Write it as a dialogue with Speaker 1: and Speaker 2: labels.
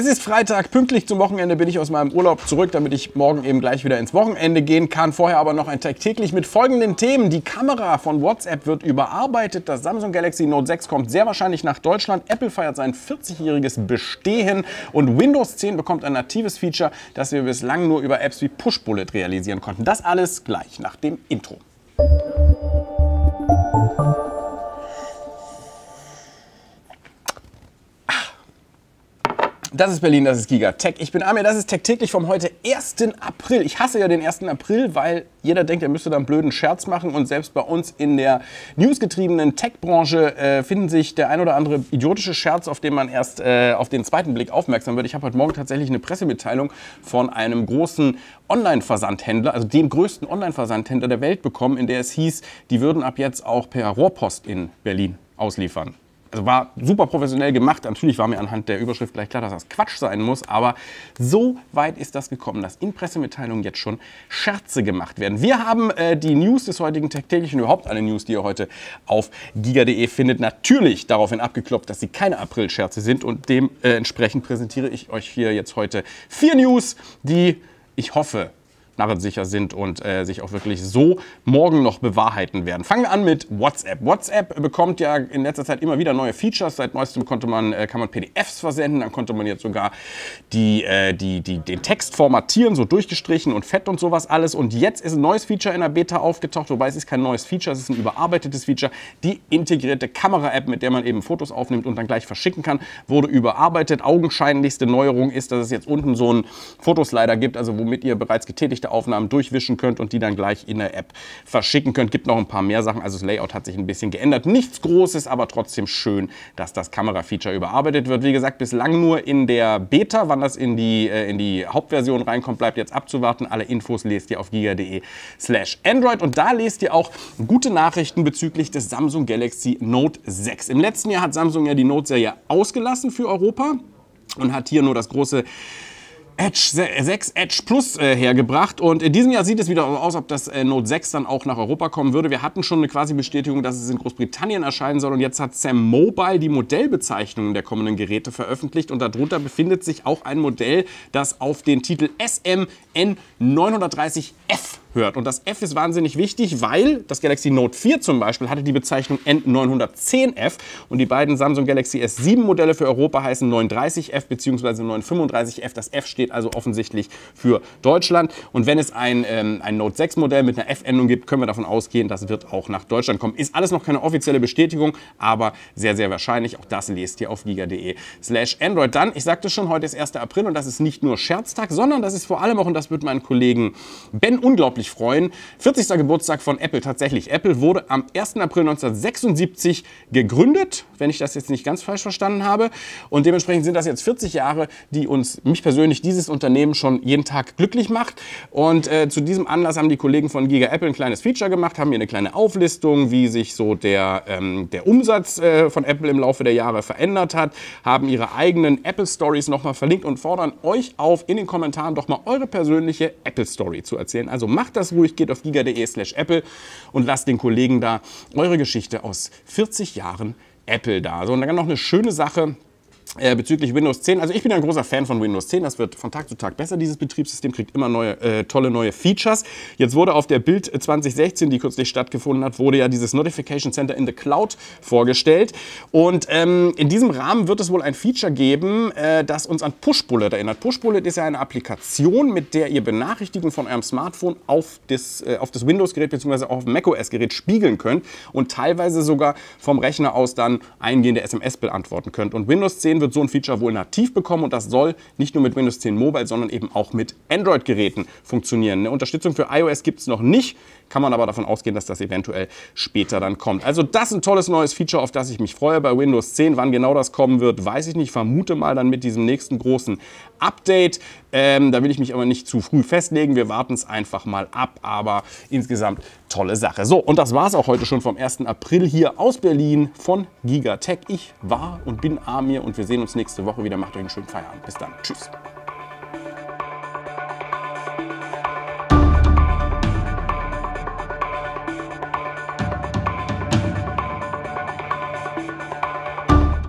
Speaker 1: Es ist Freitag, pünktlich zum Wochenende bin ich aus meinem Urlaub zurück, damit ich morgen eben gleich wieder ins Wochenende gehen kann. Vorher aber noch ein Tag täglich mit folgenden Themen. Die Kamera von WhatsApp wird überarbeitet, das Samsung Galaxy Note 6 kommt sehr wahrscheinlich nach Deutschland, Apple feiert sein 40-jähriges Bestehen und Windows 10 bekommt ein natives Feature, das wir bislang nur über Apps wie Pushbullet realisieren konnten. Das alles gleich nach dem Intro. Das ist Berlin, das ist Giga Tech. Ich bin Amir, das ist Tech täglich vom heute 1. April. Ich hasse ja den 1. April, weil jeder denkt, er müsste da einen blöden Scherz machen und selbst bei uns in der newsgetriebenen Tech-Branche äh, finden sich der ein oder andere idiotische Scherz, auf den man erst äh, auf den zweiten Blick aufmerksam wird. Ich habe heute Morgen tatsächlich eine Pressemitteilung von einem großen Online-Versandhändler, also dem größten Online-Versandhändler der Welt bekommen, in der es hieß, die würden ab jetzt auch per Rohrpost in Berlin ausliefern. Also war super professionell gemacht. Natürlich war mir anhand der Überschrift gleich klar, dass das Quatsch sein muss. Aber so weit ist das gekommen, dass in Pressemitteilungen jetzt schon Scherze gemacht werden. Wir haben äh, die News des heutigen Tagtäglichen, überhaupt alle News, die ihr heute auf giga.de findet, natürlich daraufhin abgeklopft, dass sie keine April-Scherze sind. Und dementsprechend äh, präsentiere ich euch hier jetzt heute vier News, die ich hoffe narrensicher sind und äh, sich auch wirklich so morgen noch bewahrheiten werden. Fangen wir an mit WhatsApp. WhatsApp bekommt ja in letzter Zeit immer wieder neue Features. Seit neuestem konnte man, äh, kann man PDFs versenden, dann konnte man jetzt sogar die, äh, die, die, den Text formatieren, so durchgestrichen und fett und sowas alles. Und jetzt ist ein neues Feature in der Beta aufgetaucht, wobei es ist kein neues Feature, es ist ein überarbeitetes Feature. Die integrierte Kamera-App, mit der man eben Fotos aufnimmt und dann gleich verschicken kann, wurde überarbeitet. Augenscheinlichste Neuerung ist, dass es jetzt unten so einen Fotoslider gibt, also womit ihr bereits getätigte Aufnahmen durchwischen könnt und die dann gleich in der App verschicken könnt. Gibt noch ein paar mehr Sachen, also das Layout hat sich ein bisschen geändert. Nichts Großes, aber trotzdem schön, dass das Kamera-Feature überarbeitet wird. Wie gesagt, bislang nur in der Beta, wann das in die, äh, in die Hauptversion reinkommt, bleibt jetzt abzuwarten. Alle Infos lest ihr auf giga.de slash Android und da lest ihr auch gute Nachrichten bezüglich des Samsung Galaxy Note 6. Im letzten Jahr hat Samsung ja die Note-Serie ausgelassen für Europa und hat hier nur das große Edge 6 Edge Plus äh, hergebracht. Und in diesem Jahr sieht es wieder aus, ob das äh, Note 6 dann auch nach Europa kommen würde. Wir hatten schon eine quasi Bestätigung, dass es in Großbritannien erscheinen soll. Und jetzt hat Sam Mobile die Modellbezeichnungen der kommenden Geräte veröffentlicht. Und darunter befindet sich auch ein Modell, das auf den Titel SMN 930F hört. Und das F ist wahnsinnig wichtig, weil das Galaxy Note 4 zum Beispiel hatte die Bezeichnung N910F und die beiden Samsung Galaxy S7 Modelle für Europa heißen 930F bzw. 935F. Das F steht also offensichtlich für Deutschland. Und wenn es ein, ähm, ein Note 6 Modell mit einer F-Endung gibt, können wir davon ausgehen, das wird auch nach Deutschland kommen. Ist alles noch keine offizielle Bestätigung, aber sehr, sehr wahrscheinlich. Auch das lest ihr auf giga.de slash Android. Dann, ich sagte schon, heute ist 1. April und das ist nicht nur Scherztag, sondern das ist vor allem auch, und das wird meinen Kollegen Ben unglaublich unglaublich freuen. 40. Geburtstag von Apple tatsächlich. Apple wurde am 1. April 1976 gegründet, wenn ich das jetzt nicht ganz falsch verstanden habe. Und dementsprechend sind das jetzt 40 Jahre, die uns, mich persönlich, dieses Unternehmen schon jeden Tag glücklich macht. Und äh, zu diesem Anlass haben die Kollegen von Giga Apple ein kleines Feature gemacht, haben hier eine kleine Auflistung, wie sich so der, ähm, der Umsatz äh, von Apple im Laufe der Jahre verändert hat, haben ihre eigenen Apple Stories nochmal verlinkt und fordern euch auf, in den Kommentaren doch mal eure persönliche Apple Story zu erzählen. Also macht Macht das ruhig, geht auf giga.de slash Apple und lasst den Kollegen da eure Geschichte aus 40 Jahren Apple da. So, und dann noch eine schöne Sache. Äh, bezüglich Windows 10. Also ich bin ein großer Fan von Windows 10. Das wird von Tag zu Tag besser. Dieses Betriebssystem kriegt immer neue, äh, tolle neue Features. Jetzt wurde auf der Bild 2016, die kürzlich stattgefunden hat, wurde ja dieses Notification Center in the Cloud vorgestellt. Und ähm, in diesem Rahmen wird es wohl ein Feature geben, äh, das uns an Pushbullet erinnert. Pushbullet ist ja eine Applikation, mit der ihr Benachrichtigungen von eurem Smartphone auf das, äh, auf das Windows-Gerät bzw. auch auf macOS-Gerät spiegeln könnt und teilweise sogar vom Rechner aus dann eingehende SMS beantworten könnt. Und Windows 10 wird so ein Feature wohl nativ bekommen und das soll nicht nur mit Windows 10 Mobile, sondern eben auch mit Android-Geräten funktionieren. Eine Unterstützung für iOS gibt es noch nicht, kann man aber davon ausgehen, dass das eventuell später dann kommt. Also das ist ein tolles neues Feature, auf das ich mich freue bei Windows 10. Wann genau das kommen wird, weiß ich nicht. Vermute mal dann mit diesem nächsten großen Update. Ähm, da will ich mich aber nicht zu früh festlegen. Wir warten es einfach mal ab. Aber insgesamt tolle Sache. So, und das war es auch heute schon vom 1. April hier aus Berlin von Gigatech. Ich war und bin Amir und wir sehen uns nächste Woche wieder. Macht euch einen schönen Feierabend. Bis dann. Tschüss.